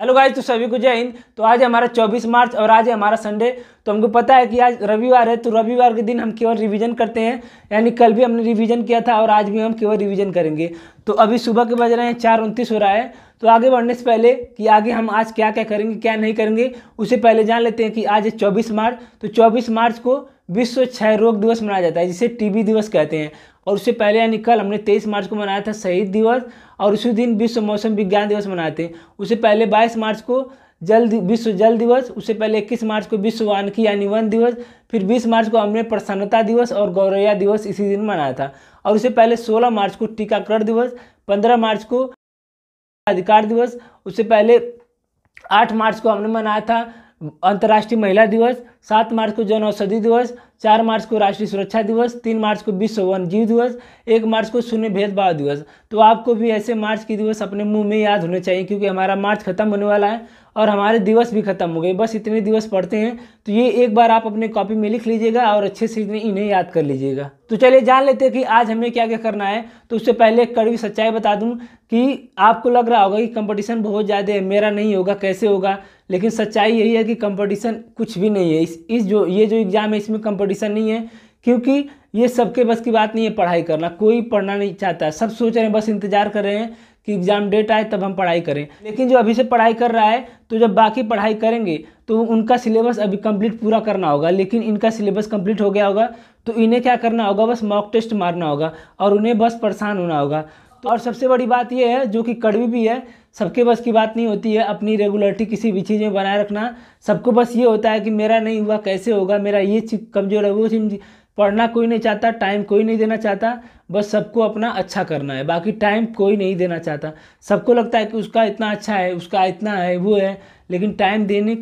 hello guys तो सभी को जय हिंद तो आज हमारा 24 मार्च और आज है हमारा संडे तो हमको पता है कि आज रविवार है तो रविवार के दिन हम केवल रिवीजन करते हैं यानी कल भी हमने रिवीजन किया था और आज भी हम केवल रिवीजन करेंगे तो अभी सुबह के बज रहे हैं चार उनतीस हो रहा है तो आगे बढ़ने से पहले कि आगे हम आज क्या क्या करेंगे क्या नहीं करेंगे उसे पहले जान लेते हैं कि आज है चौबीस मार्च तो चौबीस मार्च को विश्व क्षय रोग दिवस मनाया जाता है जिसे टीबी दिवस कहते हैं और उससे पहले यानी कल हमने तेईस मार्च को मनाया था शहीद दिवस और उसी दिन विश्व मौसम विज्ञान दिवस मनाए थे उससे पहले बाईस मार्च को जल विश्व जल दिवस उससे पहले इक्कीस मार्च को विश्व वानकी यानी वन दिवस फिर बीस मार्च को हमने प्रसन्नता दिवस और गौरैया दिवस इसी दिन मनाया था और उससे पहले सोलह मार्च को टीकाकरण दिवस पंद्रह मार्च को अधिकार दिवस उससे पहले आठ मार्च को हमने मनाया था अंतर्राष्ट्रीय महिला दिवस सात मार्च को जन औषधि दिवस चार मार्च को राष्ट्रीय सुरक्षा दिवस तीन मार्च को विश्व वन्यजीव दिवस एक मार्च को शून्य भेदभाव दिवस तो आपको भी ऐसे मार्च के दिवस अपने मुंह में याद होने चाहिए क्योंकि हमारा मार्च खत्म होने वाला है और हमारे दिवस भी खत्म हो गए बस इतने दिवस पढ़ते हैं तो ये एक बार आप अपने कॉपी में लिख लीजिएगा और अच्छे से इन्हें याद कर लीजिएगा तो चलिए जान लेते हैं कि आज हमें क्या क्या करना है तो उससे पहले एक कड़वी सच्चाई बता दूं कि आपको लग रहा होगा कि कंपटीशन बहुत ज़्यादा है मेरा नहीं होगा कैसे होगा लेकिन सच्चाई यही है कि कंपटीशन कुछ भी नहीं है इस इस जो ये जो एग्ज़ाम है इसमें कंपटीशन नहीं है क्योंकि ये सबके बस की बात नहीं है पढ़ाई करना कोई पढ़ना नहीं चाहता सब सोच रहे हैं बस इंतज़ार कर रहे हैं कि एग्ज़ाम डेट आए तब हम पढ़ाई करें लेकिन जो अभी से पढ़ाई कर रहा है तो जब बाकी पढ़ाई करेंगे तो उनका सिलेबस अभी कंप्लीट पूरा करना होगा लेकिन इनका सिलेबस कंप्लीट हो गया होगा तो इन्हें क्या करना होगा बस मॉक टेस्ट मारना होगा और उन्हें बस परेशान होना होगा तो और सबसे बड़ी बात यह है जो कि कड़वी भी है सबके बस की बात नहीं होती है अपनी रेगुलरिटी किसी भी चीज़ में बनाए रखना सबको बस ये होता है कि मेरा नहीं हुआ कैसे होगा मेरा ये चीज़ कमज़ोर है वो चीज़ पढ़ना कोई नहीं चाहता टाइम कोई नहीं देना चाहता बस सबको अपना अच्छा करना है बाकी टाइम कोई नहीं देना चाहता सबको लगता है कि उसका इतना अच्छा है उसका इतना है वो है लेकिन टाइम देने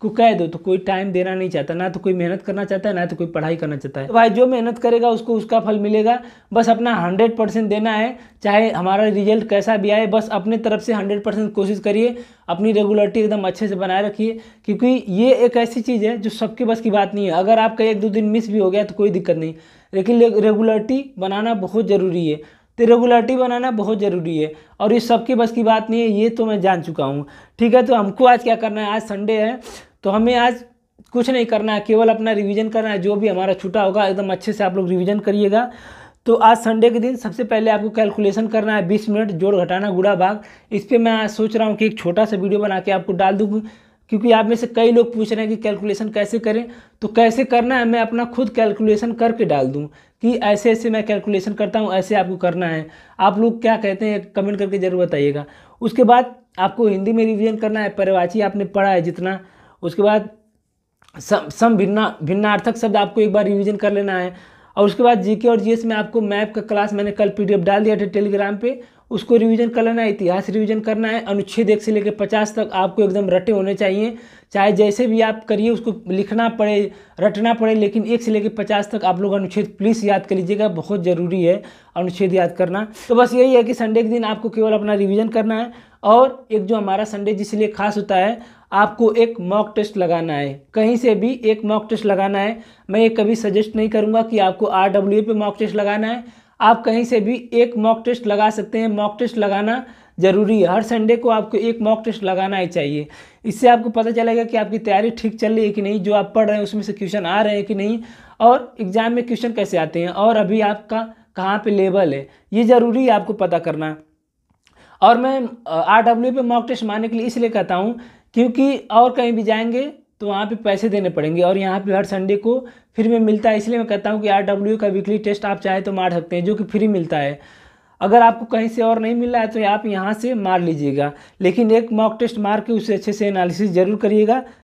को कह दो तो कोई टाइम देना नहीं चाहता ना तो कोई मेहनत करना चाहता है ना तो कोई पढ़ाई करना चाहता है तो भाई जो मेहनत करेगा उसको उसका फल मिलेगा बस अपना हंड्रेड परसेंट देना है चाहे हमारा रिजल्ट कैसा भी आए बस अपने तरफ से हंड्रेड परसेंट कोशिश करिए अपनी रेगुलरिटी एकदम अच्छे से बनाए रखिए क्योंकि ये एक ऐसी चीज़ है जो सबके बस की बात नहीं है अगर आपका एक दो दिन मिस भी हो गया तो कोई दिक्कत नहीं लेकिन रेगुलरिटी बनाना बहुत ज़रूरी है तो रेगुलरिटी बनाना बहुत ज़रूरी है और ये सबके बस की बात नहीं है ये तो मैं जान चुका हूँ ठीक है तो हमको आज क्या करना है आज संडे है तो हमें आज कुछ नहीं करना है केवल अपना रिवीजन करना है जो भी हमारा छूटा होगा एकदम अच्छे से आप लोग रिवीजन करिएगा तो आज संडे के दिन सबसे पहले आपको कैलकुलेशन करना है बीस मिनट जोड़ घटाना गुड़ा भाग इस पर मैं सोच रहा हूँ कि एक छोटा सा वीडियो बना के आपको डाल दूँ क्योंकि आप में से कई लोग पूछ रहे हैं कि कैलकुलेशन कैसे करें तो कैसे करना है मैं अपना खुद कैलकुलेशन करके डाल दूं कि ऐसे ऐसे मैं कैलकुलेशन करता हूं ऐसे आपको करना है आप लोग क्या कहते हैं कमेंट करके ज़रूर बताइएगा उसके बाद आपको हिंदी में रिवीजन करना है परिवाची आपने पढ़ा है जितना उसके बाद सम सम भिन्ना भिन्नार्थक शब्द आपको एक बार रिवीजन कर लेना है और उसके बाद जीके और जीएस में आपको मैप का क्लास मैंने कल पीडीएफ डाल दिया था टेलीग्राम पे उसको रिवीजन कर लेना है इतिहास रिवीजन करना है अनुच्छेद एक से लेकर पचास तक आपको एकदम रटे होने चाहिए चाहे जैसे भी आप करिए उसको लिखना पड़े रटना पड़े लेकिन एक से लेकर पचास तक आप लोग अनुच्छेद प्लीज़ याद कर लीजिएगा बहुत ज़रूरी है अनुच्छेद याद करना तो बस यही है कि संडे के दिन आपको केवल अपना रिविज़न करना है और एक जो हमारा संडे जिसलिए खास होता है आपको एक मॉक टेस्ट लगाना है कहीं से भी एक मॉक टेस्ट लगाना है मैं ये कभी सजेस्ट नहीं करूँगा कि आपको आर डब्ल्यू पे मॉक टेस्ट लगाना है आप कहीं से भी एक मॉक टेस्ट लगा सकते हैं मॉक टेस्ट लगाना ज़रूरी है हर संडे को आपको एक मॉक टेस्ट लगाना ही चाहिए इससे आपको पता चलेगा कि आपकी तैयारी ठीक चल रही है कि नहीं जो आप पढ़ रहे हैं उसमें से क्वेश्चन आ रहे हैं कि नहीं और एग्ज़ाम में क्वेश्चन कैसे आते हैं और अभी आपका कहाँ पे लेवल है ये ज़रूरी है आपको पता करना और मैं आर डब्ल्यू पे मॉक टेस्ट मारने के लिए इसलिए कहता हूँ क्योंकि और कहीं भी जाएंगे तो वहाँ पे पैसे देने पड़ेंगे और यहाँ पे हर संडे को फ्री में मिलता है इसलिए मैं कहता हूँ कि आर डब्ल्यू का वीकली टेस्ट आप चाहे तो मार सकते हैं जो कि फ्री मिलता है अगर आपको कहीं से और नहीं मिल रहा है तो आप यहाँ से मार लीजिएगा लेकिन एक मॉक टेस्ट मार के उसे अच्छे से एनालिसिस ज़रूर करिएगा